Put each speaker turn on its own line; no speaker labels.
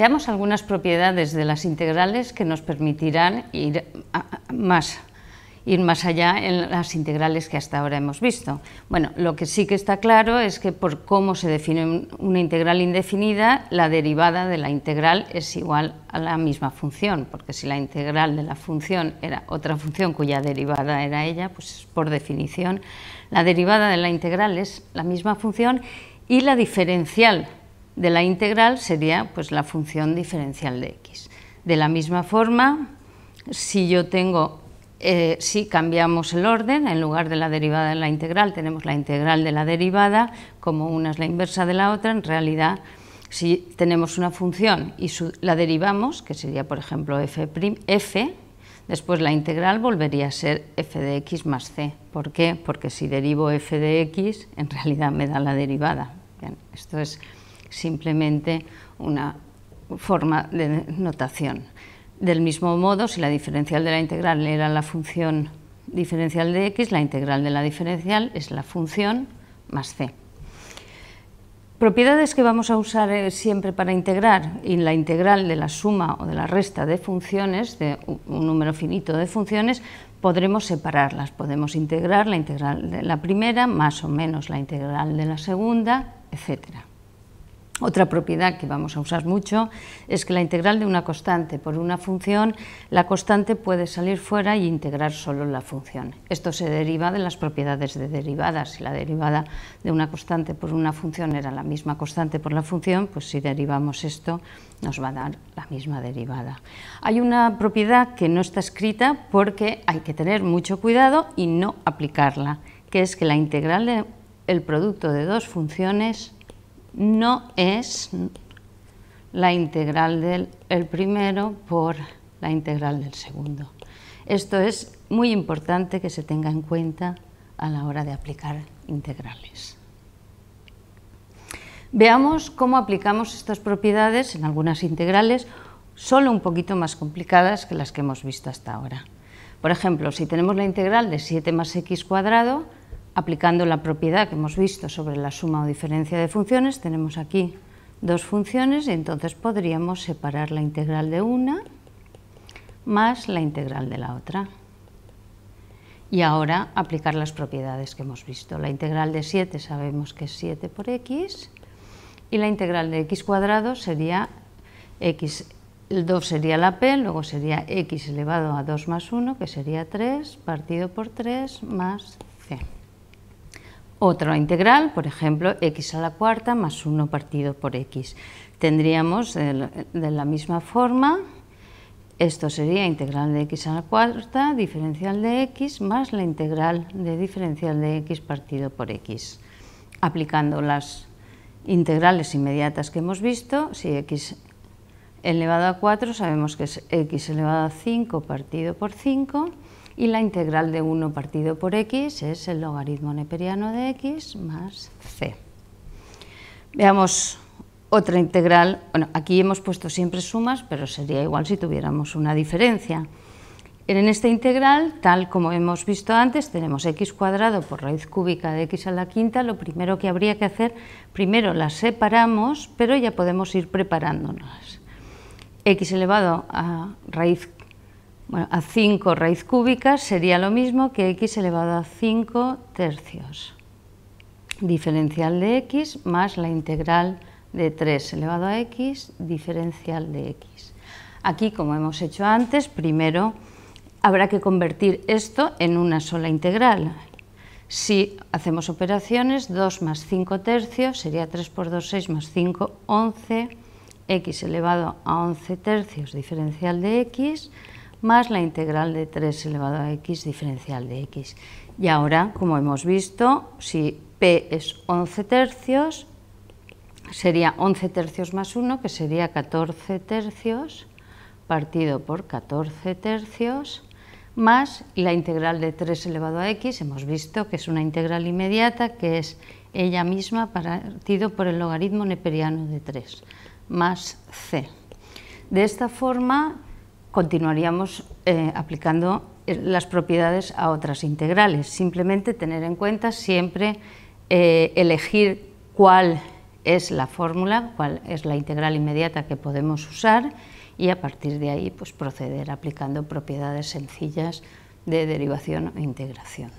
Veamos algunas propiedades de las integrales que nos permitirán ir más ir más allá en las integrales que hasta ahora hemos visto. Bueno, lo que sí que está claro es que por cómo se define una integral indefinida, la derivada de la integral es igual a la misma función, porque si la integral de la función era otra función cuya derivada era ella, pues por definición la derivada de la integral es la misma función y la diferencial de la integral sería pues, la función diferencial de x. De la misma forma, si yo tengo, eh, si cambiamos el orden, en lugar de la derivada de la integral tenemos la integral de la derivada, como una es la inversa de la otra, en realidad si tenemos una función y la derivamos, que sería por ejemplo f, f, después la integral volvería a ser f de x más c. ¿Por qué? Porque si derivo f de x, en realidad me da la derivada. esto es simplemente una forma de notación. Del mismo modo, si la diferencial de la integral era la función diferencial de x, la integral de la diferencial es la función más c. Propiedades que vamos a usar eh, siempre para integrar en la integral de la suma o de la resta de funciones, de un número finito de funciones, podremos separarlas. Podemos integrar la integral de la primera, más o menos la integral de la segunda, etcétera. Otra propiedad que vamos a usar mucho es que la integral de una constante por una función, la constante puede salir fuera y integrar solo la función. Esto se deriva de las propiedades de derivadas. Si la derivada de una constante por una función era la misma constante por la función, pues si derivamos esto nos va a dar la misma derivada. Hay una propiedad que no está escrita porque hay que tener mucho cuidado y no aplicarla, que es que la integral del producto de dos funciones no es la integral del primero por la integral del segundo. Esto es muy importante que se tenga en cuenta a la hora de aplicar integrales. Veamos cómo aplicamos estas propiedades en algunas integrales solo un poquito más complicadas que las que hemos visto hasta ahora. Por ejemplo, si tenemos la integral de 7 más x cuadrado, aplicando la propiedad que hemos visto sobre la suma o diferencia de funciones, tenemos aquí dos funciones y entonces podríamos separar la integral de una más la integral de la otra. Y ahora aplicar las propiedades que hemos visto. La integral de 7 sabemos que es 7 por x y la integral de x cuadrado sería x, el 2 sería la p, luego sería x elevado a 2 más 1 que sería 3 partido por 3 más c. Otra integral, por ejemplo, x a la cuarta más 1 partido por x. Tendríamos de la misma forma, esto sería integral de x a la cuarta, diferencial de x más la integral de diferencial de x partido por x. Aplicando las integrales inmediatas que hemos visto, si x elevado a 4 sabemos que es x elevado a 5 partido por 5 y la integral de 1 partido por x es el logaritmo neperiano de x más c. Veamos otra integral, bueno, aquí hemos puesto siempre sumas, pero sería igual si tuviéramos una diferencia. En esta integral, tal como hemos visto antes, tenemos x cuadrado por raíz cúbica de x a la quinta, lo primero que habría que hacer, primero la separamos, pero ya podemos ir preparándonos. x elevado a raíz bueno, a 5 raíz cúbica sería lo mismo que x elevado a 5 tercios. Diferencial de x más la integral de 3 elevado a x, diferencial de x. Aquí, como hemos hecho antes, primero habrá que convertir esto en una sola integral. Si hacemos operaciones, 2 más 5 tercios sería 3 por 2, 6 más 5, 11, x elevado a 11 tercios, diferencial de x, más la integral de 3 elevado a x diferencial de x. Y ahora, como hemos visto, si p es 11 tercios, sería 11 tercios más 1, que sería 14 tercios, partido por 14 tercios, más la integral de 3 elevado a x, hemos visto que es una integral inmediata, que es ella misma partido por el logaritmo neperiano de 3, más c. De esta forma continuaríamos eh, aplicando eh, las propiedades a otras integrales. Simplemente tener en cuenta siempre eh, elegir cuál es la fórmula, cuál es la integral inmediata que podemos usar y a partir de ahí pues, proceder aplicando propiedades sencillas de derivación e integración.